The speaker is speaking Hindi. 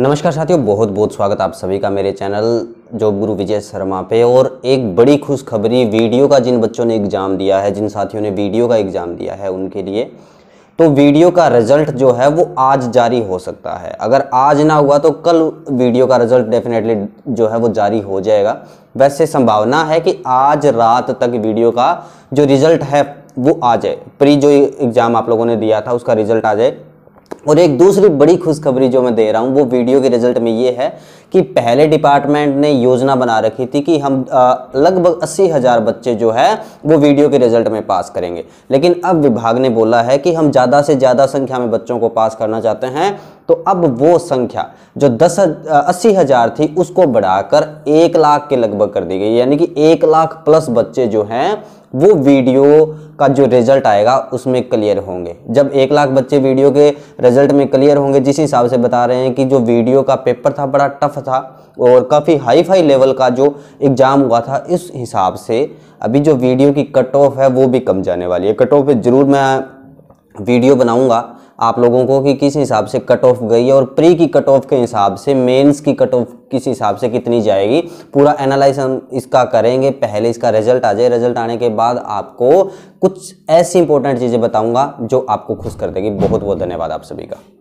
नमस्कार साथियों बहुत बहुत स्वागत आप सभी का मेरे चैनल जॉब गुरु विजय शर्मा पे और एक बड़ी खुशखबरी वीडियो का जिन बच्चों ने एग्ज़ाम दिया है जिन साथियों ने वीडियो का एग्ज़ाम दिया है उनके लिए तो वीडियो का रिजल्ट जो है वो आज जारी हो सकता है अगर आज ना हुआ तो कल वीडियो का रिजल्ट डेफिनेटली जो है वो जारी हो जाएगा वैसे संभावना है कि आज रात तक वीडियो का जो रिजल्ट है वो आ जाए प्री जो एग्ज़ाम आप लोगों ने दिया था उसका रिजल्ट आ जाए और एक दूसरी बड़ी खुशखबरी जो मैं दे रहा हूँ वो वीडियो के रिजल्ट में ये है कि पहले डिपार्टमेंट ने योजना बना रखी थी कि हम लगभग अस्सी हज़ार बच्चे जो है वो वीडियो के रिजल्ट में पास करेंगे लेकिन अब विभाग ने बोला है कि हम ज़्यादा से ज़्यादा संख्या में बच्चों को पास करना चाहते हैं तो अब वो संख्या जो दस अस्सी हज़ार थी उसको बढ़ाकर एक लाख के लगभग कर दी गई यानी कि एक लाख प्लस बच्चे जो हैं वो वीडियो का जो रिजल्ट आएगा उसमें क्लियर होंगे जब एक लाख बच्चे वीडियो के रिजल्ट में क्लियर होंगे जिस हिसाब से बता रहे हैं कि जो वीडियो का पेपर था बड़ा टफ था और काफ़ी हाई फाई लेवल का जो एग्ज़ाम हुआ था इस हिसाब से अभी जो वीडियो की कट ऑफ है वो भी कम जाने वाली है कट ऑफ पर ज़रूर मैं वीडियो बनाऊँगा आप लोगों को कि किस हिसाब से कट ऑफ गई है और प्री की कट ऑफ के हिसाब से मेंस की कट ऑफ किस हिसाब से कितनी जाएगी पूरा एनालाइज हम इसका करेंगे पहले इसका रिजल्ट आ जाए रिजल्ट आने के बाद आपको कुछ ऐसी इंपॉर्टेंट चीज़ें बताऊंगा जो आपको खुश कर देगी बहुत बहुत धन्यवाद आप सभी का